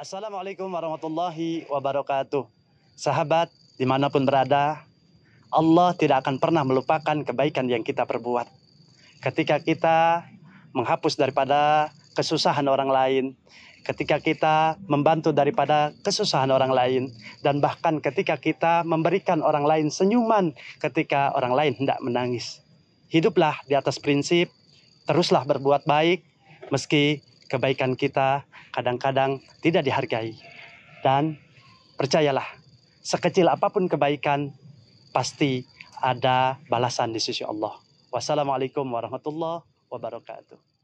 Assalamualaikum warahmatullahi wabarakatuh. Sahabat, dimanapun berada, Allah tidak akan pernah melupakan kebaikan yang kita perbuat. Ketika kita menghapus daripada kesusahan orang lain, ketika kita membantu daripada kesusahan orang lain, dan bahkan ketika kita memberikan orang lain senyuman ketika orang lain hendak menangis. Hiduplah di atas prinsip, teruslah berbuat baik, meski kebaikan kita kadang-kadang tidak dihargai. Dan percayalah, sekecil apapun kebaikan, pasti ada balasan di sisi Allah. Wassalamualaikum warahmatullahi wabarakatuh.